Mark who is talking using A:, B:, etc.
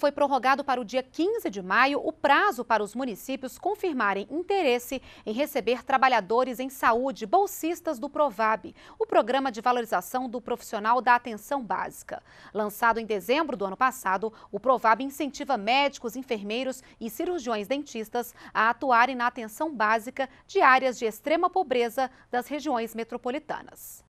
A: foi prorrogado para o dia 15 de maio o prazo para os municípios confirmarem interesse em receber trabalhadores em saúde bolsistas do Provab, o Programa de Valorização do Profissional da Atenção Básica. Lançado em dezembro do ano passado, o Provab incentiva médicos, enfermeiros e cirurgiões dentistas a atuarem na atenção básica de áreas de extrema pobreza das regiões metropolitanas.